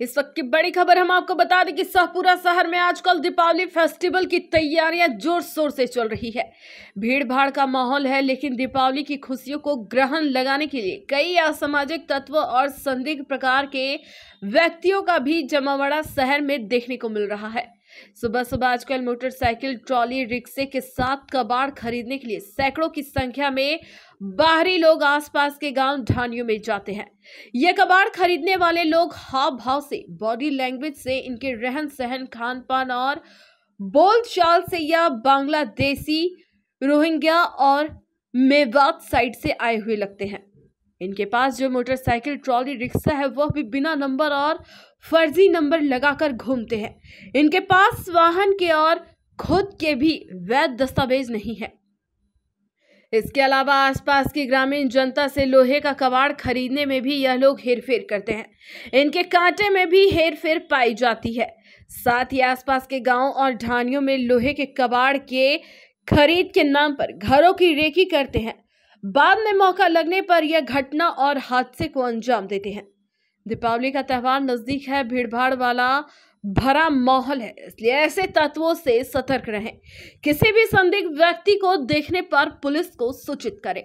इस वक्त की बड़ी खबर हम आपको बता दें कि सहपुरा शहर में आजकल दीपावली फेस्टिवल की तैयारियां जोर शोर से चल रही है भीड़ भाड़ का माहौल है लेकिन दीपावली की खुशियों को ग्रहण लगाने के लिए कई असामाजिक तत्व और संदिग्ध प्रकार के व्यक्तियों का भी जमावड़ा शहर में देखने को मिल रहा है सुबह सुबह आजकल मोटरसाइकिल ट्रॉली रिक्शे के साथ कबाड़ खरीदने के लिए सैकड़ों की संख्या में बाहरी लोग आसपास के गांव ढानियों में जाते हैं ये कबाड़ खरीदने वाले लोग हाव भाव से बॉडी लैंग्वेज से इनके रहन सहन खान पान और बोल चाल से या बांग्लादेशी रोहिंग्या और मेवात साइड से आए हुए लगते हैं इनके पास जो मोटरसाइकिल ट्रॉली रिक्शा है वह भी बिना नंबर और फर्जी नंबर लगाकर घूमते हैं इनके पास वाहन के और खुद के भी वैध दस्तावेज नहीं है इसके अलावा आसपास की ग्रामीण जनता से लोहे का कबाड़ खरीदने में भी यह लोग हेरफेर करते हैं इनके कांटे में भी हेरफेर पाई जाती है साथ ही आसपास के गांव और ढानियों में लोहे के कबाड़ के खरीद के नाम पर घरों की रेखी करते हैं बाद में मौका लगने पर यह घटना और हादसे को अंजाम देते हैं दीपावली का त्यौहार नज़दीक है भीड़भाड़ वाला भरा माहौल है इसलिए ऐसे तत्वों से सतर्क रहें किसी भी संदिग्ध व्यक्ति को देखने पर पुलिस को सूचित करें